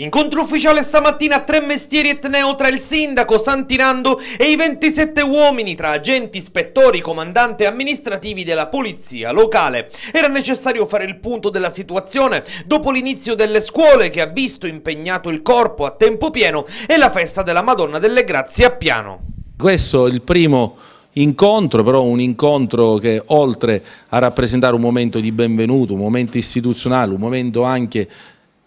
Incontro ufficiale stamattina a tre mestieri etneo tra il sindaco Santirando e i 27 uomini tra agenti, ispettori, comandanti e amministrativi della polizia locale. Era necessario fare il punto della situazione dopo l'inizio delle scuole che ha visto impegnato il corpo a tempo pieno e la festa della Madonna delle Grazie a Piano. Questo è il primo incontro, però un incontro che oltre a rappresentare un momento di benvenuto, un momento istituzionale, un momento anche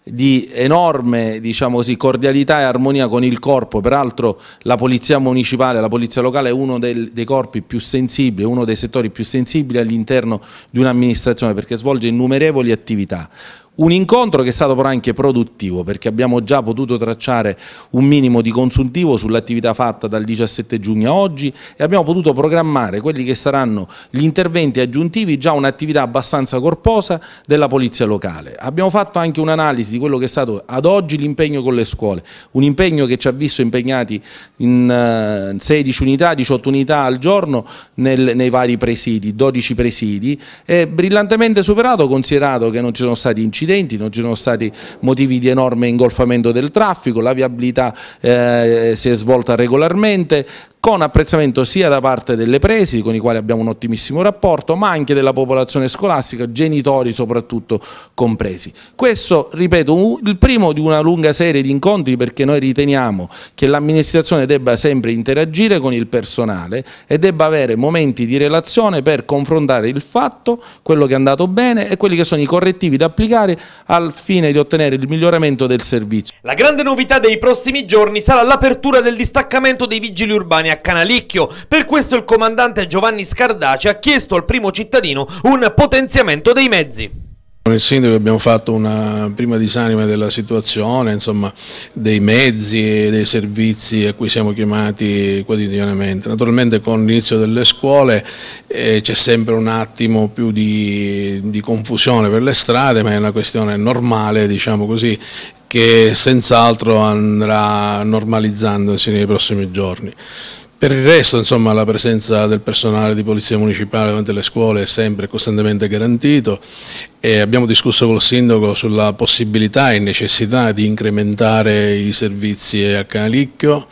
di enorme diciamo così, cordialità e armonia con il corpo, peraltro la polizia municipale, la polizia locale è uno del, dei corpi più sensibili, uno dei settori più sensibili all'interno di un'amministrazione perché svolge innumerevoli attività. Un incontro che è stato però anche produttivo perché abbiamo già potuto tracciare un minimo di consuntivo sull'attività fatta dal 17 giugno a oggi e abbiamo potuto programmare quelli che saranno gli interventi aggiuntivi, già un'attività abbastanza corposa della polizia locale. Abbiamo fatto anche un'analisi di quello che è stato ad oggi l'impegno con le scuole, un impegno che ci ha visto impegnati in 16 eh, unità, 18 unità al giorno nel, nei vari presidi, 12 presidi, e brillantemente superato considerato che non ci sono stati incidenti incidenti, non ci sono stati motivi di enorme ingolfamento del traffico, la viabilità eh, si è svolta regolarmente, con apprezzamento sia da parte delle presi con i quali abbiamo un ottimissimo rapporto, ma anche della popolazione scolastica, genitori soprattutto compresi. Questo, ripeto, il primo di una lunga serie di incontri perché noi riteniamo che l'amministrazione debba sempre interagire con il personale e debba avere momenti di relazione per confrontare il fatto, quello che è andato bene e quelli che sono i correttivi da applicare al fine di ottenere il miglioramento del servizio. La grande novità dei prossimi giorni sarà l'apertura del distaccamento dei vigili urbani a Canalicchio. Per questo il comandante Giovanni Scardaci ha chiesto al primo cittadino un potenziamento dei mezzi. Con il sindaco abbiamo fatto una prima disanima della situazione, insomma, dei mezzi e dei servizi a cui siamo chiamati quotidianamente. Naturalmente con l'inizio delle scuole eh, c'è sempre un attimo più di, di, confusione per le strade, ma è una questione normale, diciamo così, che senz'altro andrà normalizzandosi nei prossimi giorni. Per il resto insomma, la presenza del personale di Polizia Municipale davanti alle scuole è sempre costantemente garantito e abbiamo discusso col Sindaco sulla possibilità e necessità di incrementare i servizi a Canalicchio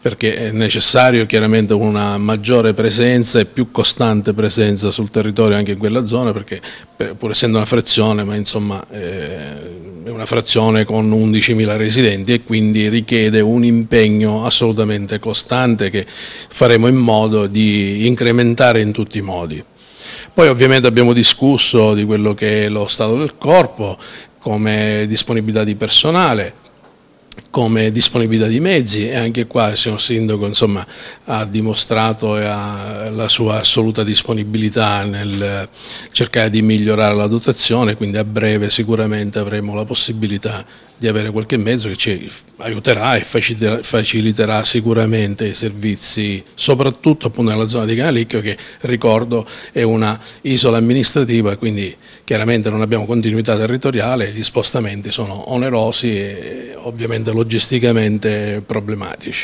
perché è necessario chiaramente una maggiore presenza e più costante presenza sul territorio anche in quella zona perché pur essendo una frazione ma insomma... Eh, una frazione con 11.000 residenti e quindi richiede un impegno assolutamente costante che faremo in modo di incrementare in tutti i modi. Poi ovviamente abbiamo discusso di quello che è lo stato del corpo come disponibilità di personale, come disponibilità di mezzi e anche qua il signor Sindaco insomma, ha dimostrato la sua assoluta disponibilità nel cercare di migliorare la dotazione, quindi a breve sicuramente avremo la possibilità di avere qualche mezzo che ci aiuterà e faciliterà sicuramente i servizi, soprattutto appunto nella zona di Canalicchio che ricordo è una isola amministrativa, quindi chiaramente non abbiamo continuità territoriale, gli spostamenti sono onerosi e ovviamente lo logisticamente problematici.